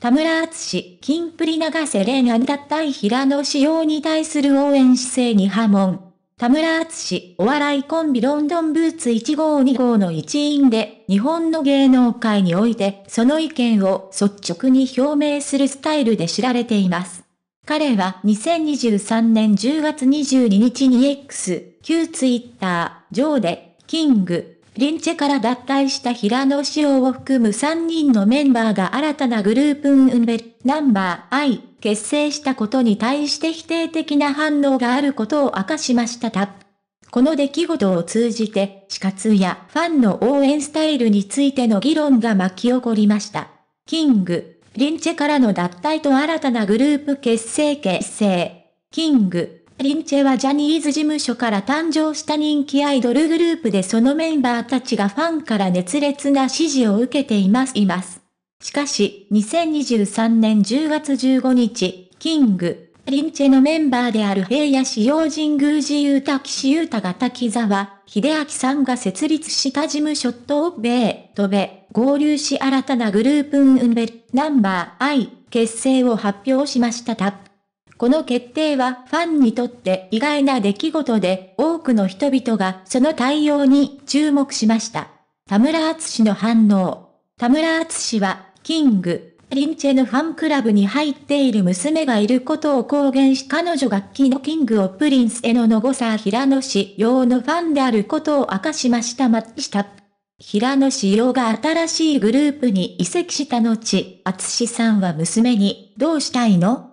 田村厚金プリ長瀬廉安だったい平野仕様に対する応援姿勢に波紋。田村史、お笑いコンビロンドンブーツ1号2号の一員で、日本の芸能界においてその意見を率直に表明するスタイルで知られています。彼は2023年10月22日に X、旧ツイッター、上で、キング、リンチェから脱退した平野紫耀を含む3人のメンバーが新たなグループ運ンベナンバー I 結成したことに対して否定的な反応があることを明かしましたた。この出来事を通じて、死活やファンの応援スタイルについての議論が巻き起こりました。キング、リンチェからの脱退と新たなグループ結成結成。キング、リンチェはジャニーズ事務所から誕生した人気アイドルグループでそのメンバーたちがファンから熱烈な支持を受けています。います。しかし、2023年10月15日、キング、リンチェのメンバーである平野市洋神宮寺優太岸優太が滝沢、秀明さんが設立した事務所と米、とべ、合流し新たなグループ運べ、ナンバー I 結成を発表しました。この決定はファンにとって意外な出来事で、多くの人々がその対応に注目しました。田村淳の反応。田村淳は、キング、リンチェのファンクラブに入っている娘がいることを公言し彼女が器のキングをプリンスへののごさ平野氏用のファンであることを明かしましたました平野志陽が新しいグループに移籍した後、厚志さんは娘に、どうしたいの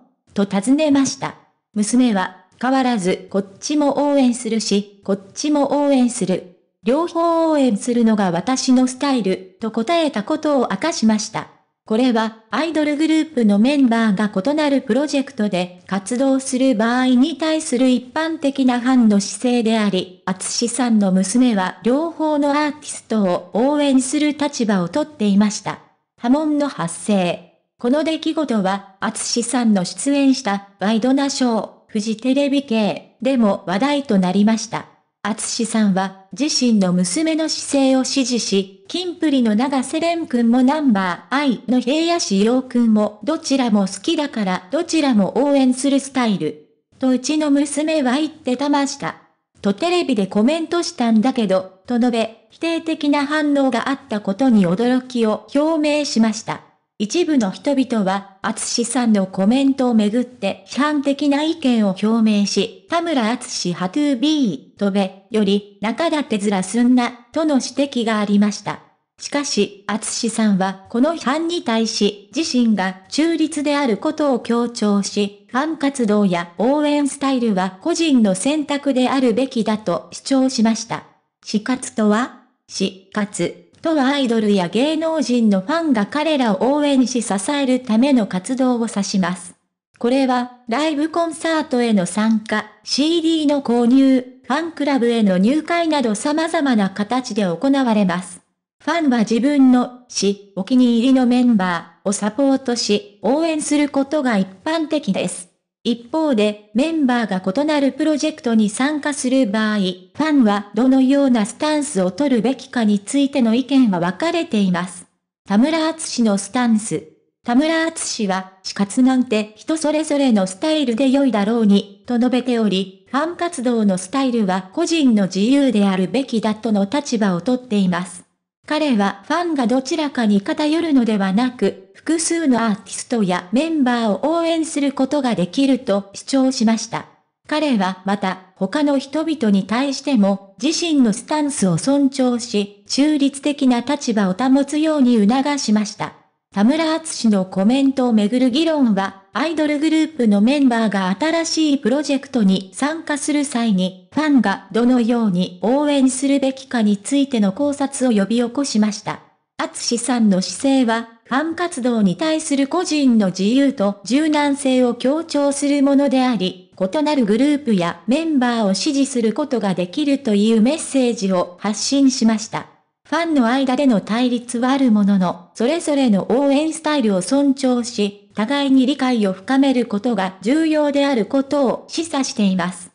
と尋ねました。娘は、変わらず、こっちも応援するし、こっちも応援する。両方応援するのが私のスタイル、と答えたことを明かしました。これは、アイドルグループのメンバーが異なるプロジェクトで活動する場合に対する一般的なファンの姿勢であり、厚さんの娘は両方のアーティストを応援する立場をとっていました。波紋の発生。この出来事は、厚さんの出演したワイドナショー、フジテレビ系でも話題となりました。厚さんは、自身の娘の姿勢を支持し、金プリの長瀬廉君もナンバー愛の平野志陽君もどちらも好きだからどちらも応援するスタイル。とうちの娘は言ってたました。とテレビでコメントしたんだけど、と述べ、否定的な反応があったことに驚きを表明しました。一部の人々は、厚さんのコメントをめぐって批判的な意見を表明し、田村厚派ゥー b ー、飛べより中てずらすんな、との指摘がありました。しかし、厚さんはこの批判に対し、自身が中立であることを強調し、ファン活動や応援スタイルは個人の選択であるべきだと主張しました。死活とは死活。とはアイドルや芸能人のファンが彼らを応援し支えるための活動を指します。これは、ライブコンサートへの参加、CD の購入、ファンクラブへの入会など様々な形で行われます。ファンは自分の死、お気に入りのメンバーをサポートし、応援することが一般的です。一方で、メンバーが異なるプロジェクトに参加する場合、ファンはどのようなスタンスを取るべきかについての意見は分かれています。田村淳のスタンス。田村淳は、死活なんて人それぞれのスタイルで良いだろうに、と述べており、ファン活動のスタイルは個人の自由であるべきだとの立場をとっています。彼はファンがどちらかに偏るのではなく、複数のアーティストやメンバーを応援することができると主張しました。彼はまた、他の人々に対しても、自身のスタンスを尊重し、中立的な立場を保つように促しました。田村厚氏のコメントをめぐる議論は、アイドルグループのメンバーが新しいプロジェクトに参加する際に、ファンがどのように応援するべきかについての考察を呼び起こしました。アツシさんの姿勢は、ファン活動に対する個人の自由と柔軟性を強調するものであり、異なるグループやメンバーを支持することができるというメッセージを発信しました。ファンの間での対立はあるものの、それぞれの応援スタイルを尊重し、互いに理解を深めることが重要であることを示唆しています。